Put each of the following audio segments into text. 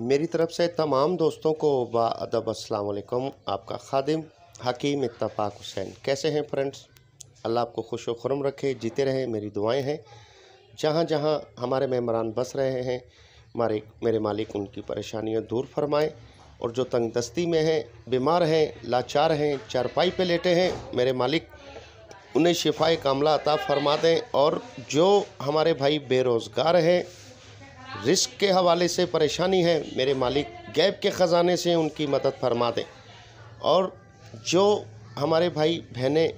मेरी तरफ़ से तमाम दोस्तों को बादब असलकम आपका खादिम हकीम इतफ़ाक़ हुसैन कैसे हैं फ्रेंड्स अल्लाह आपको खुश खुरम रखे जीते रहे मेरी दुआएं हैं जहाँ जहाँ हमारे मेहमान बस रहे हैं हमारे मेरे मालिक उनकी परेशानियाँ दूर फरमाएँ और जो तंग दस्ती में हैं बीमार हैं लाचार हैं चारपाई पे लेटे हैं मेरे मालिक उन्हें शिफाए कामला अता फरमा दें और जो हमारे भाई बेरोज़गार हैं रिस्क के हवाले से परेशानी है मेरे मालिक गैप के ख़जाने से उनकी मदद फरमा दें और जो हमारे भाई बहनें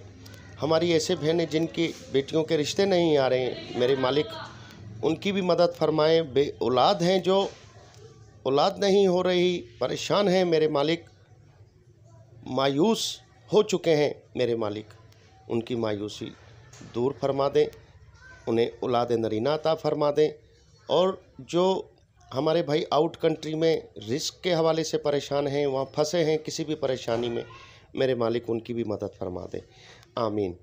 हमारी ऐसे बहनें जिनकी बेटियों के रिश्ते नहीं आ रहे हैं मेरे मालिक उनकी भी मदद फरमाएं बे औलाद हैं जो औलाद नहीं हो रही परेशान हैं मेरे मालिक मायूस हो चुके हैं मेरे मालिक उनकी मायूसी दूर फरमा दें उन्हें औलाद नरीना अता फरमा दें और जो हमारे भाई आउट कंट्री में रिस्क के हवाले से परेशान हैं वहाँ फंसे हैं किसी भी परेशानी में मेरे मालिक उनकी भी मदद फरमा दें आमीन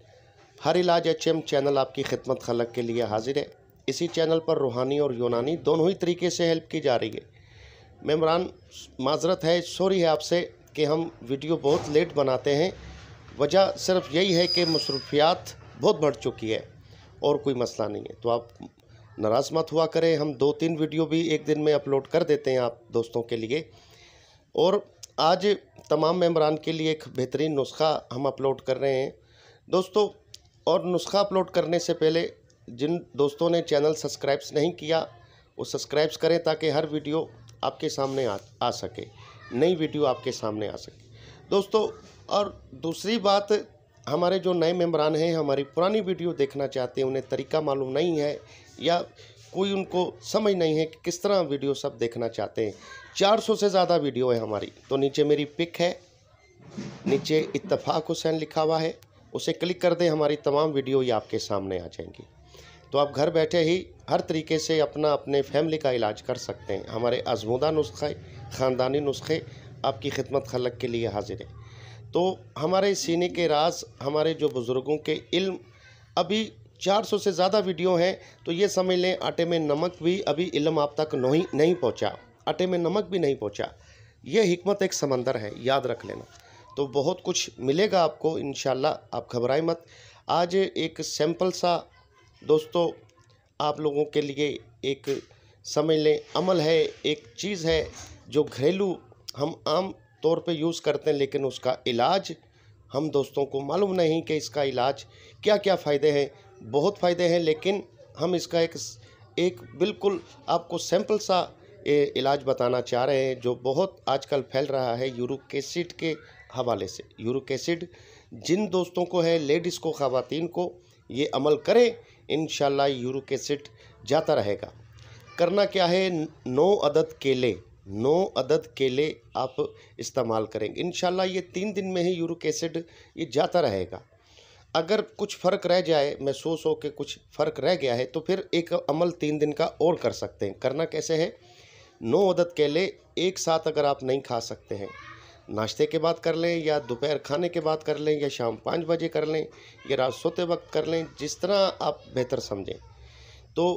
हर इलाज एच एम चैनल आपकी खिदमत खलक के लिए हाजिर है इसी चैनल पर रूहानी और यूनानी दोनों ही तरीके से हेल्प की जा रही है मेमरान माजरत है सॉरी है आपसे कि हम वीडियो बहुत लेट बनाते हैं वजह सिर्फ यही है कि मसरूफियात बहुत बढ़ चुकी है और कोई मसला नहीं है तो आप नाराज़ मत हुआ करें हम दो तीन वीडियो भी एक दिन में अपलोड कर देते हैं आप दोस्तों के लिए और आज तमाम मेम्बरान के लिए एक बेहतरीन नुस्खा हम अपलोड कर रहे हैं दोस्तों और नुस्खा अपलोड करने से पहले जिन दोस्तों ने चैनल सब्सक्राइब्स नहीं किया वो सब्सक्राइब्स करें ताकि हर वीडियो आपके सामने आ, आ सके नई वीडियो आपके सामने आ सके दोस्तों और दूसरी बात हमारे जो नए मेम्बरान हैं हमारी पुरानी वीडियो देखना चाहते हैं उन्हें तरीका मालूम नहीं है या कोई उनको समझ नहीं है कि किस तरह वीडियो सब देखना चाहते हैं 400 से ज़्यादा वीडियो है हमारी तो नीचे मेरी पिक है नीचे इतफाक़ हुसैन लिखा हुआ है उसे क्लिक कर दें हमारी तमाम वीडियो ये आपके सामने आ जाएंगी तो आप घर बैठे ही हर तरीके से अपना अपने फैमिली का इलाज कर सकते हैं हमारे आजमूदा नुस्खे ख़ानदानी नुस्खे आपकी खिदमत खलक के लिए हाजिर है तो हमारे सीने के राज हमारे जो बुज़ुर्गों के इल्म अभी 400 से ज़्यादा वीडियो हैं तो ये समझ लें आटे में नमक भी अभी इलम आप तक नहीं नहीं पहुँचा आटे में नमक भी नहीं पहुँचा ये हमत एक समंदर है याद रख लेना तो बहुत कुछ मिलेगा आपको इन आप घबराए मत आज एक सैम्पल सा दोस्तों आप लोगों के लिए एक समझ लें अमल है एक चीज़ है जो घरेलू हम आम तौर पे यूज़ करते हैं लेकिन उसका इलाज हम दोस्तों को मालूम नहीं कि इसका इलाज क्या क्या फ़ायदे हैं बहुत फ़ायदे हैं लेकिन हम इसका एक एक बिल्कुल आपको सैंपल सा इलाज बताना चाह रहे हैं जो बहुत आजकल फैल रहा है यूरिक एसिड के हवाले से यूरिक एसिड जिन दोस्तों को है लेडीज़ को ख़वातीन को ये अमल करें इन यूरिक एसिड जाता रहेगा करना क्या है नौ अदद केले नौ अदद केले आप इस्तेमाल करेंगे इन ये तीन दिन में ही यूरिक एसिड ये जाता रहेगा अगर कुछ फ़र्क रह जाए महसूस हो के कुछ फ़र्क रह गया है तो फिर एक अमल तीन दिन का और कर सकते हैं करना कैसे है नौ के केले एक साथ अगर आप नहीं खा सकते हैं नाश्ते के बाद कर लें या दोपहर खाने के बाद कर लें या शाम पाँच बजे कर लें या रात सोते वक्त कर लें जिस तरह आप बेहतर समझें तो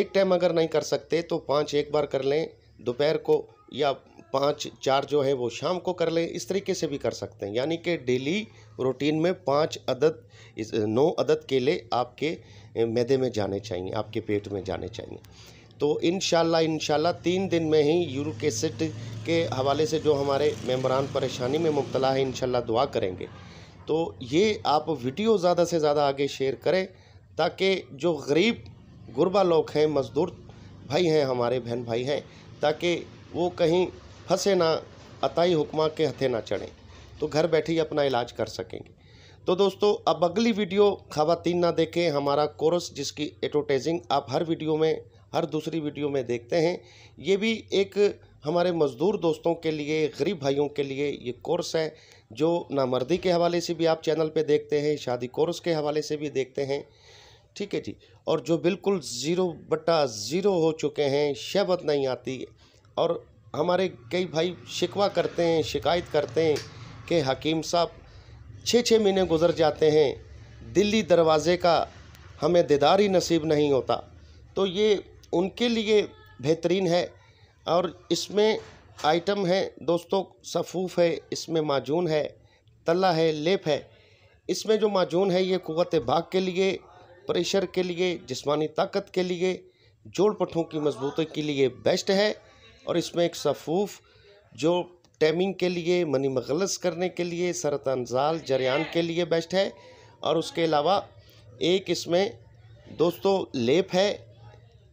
एक टाइम अगर नहीं कर सकते तो पाँच एक बार कर लें दोपहर को या पाँच चार जो है वो शाम को कर लें इस तरीके से भी कर सकते हैं यानी कि डेली रूटीन में पाँच अदद इस नौ अदद केले आपके मैदे में जाने चाहिए आपके पेट में जाने चाहिए तो इन शाला तीन दिन में ही यूरिक एसिड के हवाले से जो हमारे मेम्बरान परेशानी में मुबतला है इन दुआ करेंगे तो ये आप वीडियो ज़्यादा से ज़्यादा आगे शेयर करें ताकि जो गरीब गुरबा लोग हैं मज़दूर भाई हैं हमारे बहन भाई हैं ताकि वो कहीं फंसे ना अताई हुक्मा के हथे ना चढ़ें तो घर बैठे ही अपना इलाज कर सकेंगे तो दोस्तों अब अगली वीडियो खातन ना देखें हमारा कोर्स जिसकी एडवर्टाइजिंग आप हर वीडियो में हर दूसरी वीडियो में देखते हैं ये भी एक हमारे मज़दूर दोस्तों के लिए गरीब भाइयों के लिए ये कोर्स है जो नामर्दी के हवाले से भी आप चैनल पे देखते हैं शादी कोर्स के हवाले से भी देखते हैं ठीक है जी और जो बिल्कुल ज़ीरो बट्टा ज़ीरो हो चुके हैं शहबत नहीं आती और हमारे कई भाई शिकवा करते हैं शिकायत करते हैं कि हकीम साहब छः छः महीने गुजर जाते हैं दिल्ली दरवाज़े का हमें दीदार ही नसीब नहीं होता तो ये उनके लिए बेहतरीन है और इसमें आइटम है दोस्तों सफ़ूफ़ है इसमें माजून है तला है लेप है इसमें जो माजून है ये क़वत भाग के लिए प्रेशर के लिए जिसमानी ताकत के लिए जोड़ पट्ठों की मजबूती के लिए बेस्ट है और इसमें एक सफ़ूफ़ जो टैमिंग के लिए मनी मगलस करने के लिए सरतनजाल जरियान के लिए बेस्ट है और उसके अलावा एक इसमें दोस्तों लेप है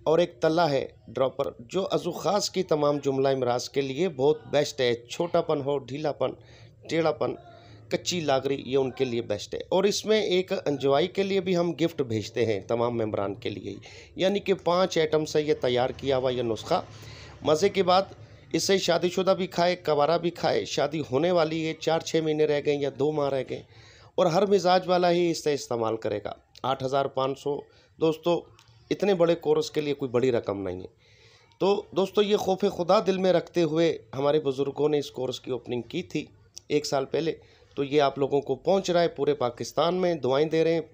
और एक तला है ड्रॉपर जो अजू ख़ास की तमाम जुमला इमराज के लिए बहुत बेस्ट है छोटापन हो ढीलापन टेढ़ापन कच्ची लागरी ये उनके लिए बेस्ट है और इसमें एक अंजवाई के लिए भी हम गिफ्ट भेजते हैं तमाम मेम्बरान के लिए यानी कि पाँच आइटम से ये तैयार किया हुआ यह नुस्खा मज़े की बात इससे शादीशुदा भी खाए कवारा भी खाए शादी होने वाली है चार छः महीने रह गए या दो माह रह गए और हर मिजाज वाला ही इससे इस्तेमाल करेगा आठ हज़ार पाँच सौ दोस्तों इतने बड़े कोर्स के लिए कोई बड़ी रकम नहीं है तो दोस्तों ये खौफ खुदा दिल में रखते हुए हमारे बुज़ुर्गों ने इस कोर्स की ओपनिंग की थी एक साल पहले तो ये आप लोगों को पहुँच रहा है पूरे पाकिस्तान में दुआएँ दे रहे हैं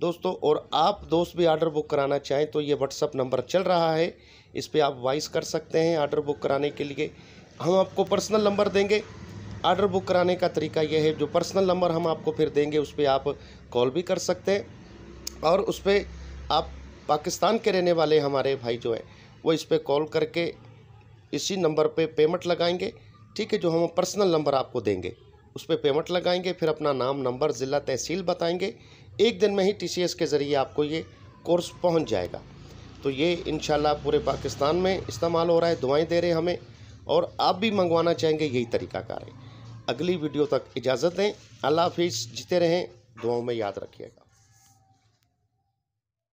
दोस्तों और आप दोस्त भी आर्डर बुक कराना चाहें तो ये व्हाट्सअप नंबर चल रहा है इस पर आप वॉइस कर सकते हैं आर्डर बुक कराने के लिए हम आपको पर्सनल नंबर देंगे आर्डर बुक कराने का तरीका यह है जो पर्सनल नंबर हम आपको फिर देंगे उस पर आप कॉल भी कर सकते हैं और उस पर आप पाकिस्तान के रहने वाले हमारे भाई जो हैं वो इस पर कॉल करके इसी नंबर पे पेमेंट लगाएंगे ठीक है जो हम पर्सनल नंबर आपको देंगे उस पर पेमेंट लगाएंगे फिर अपना नाम नंबर ज़िला तहसील बताएंगे एक दिन में ही टी के ज़रिए आपको ये कोर्स पहुँच जाएगा तो ये इन पूरे पाकिस्तान में इस्तेमाल हो रहा है दुआएँ दे रहे हमें और आप भी मंगवाना चाहेंगे यही तरीक़ाकार है अगली वीडियो तक इजाज़त दें अल्लाह हाफिज़ जीते रहें दुआओं में याद रखिएगा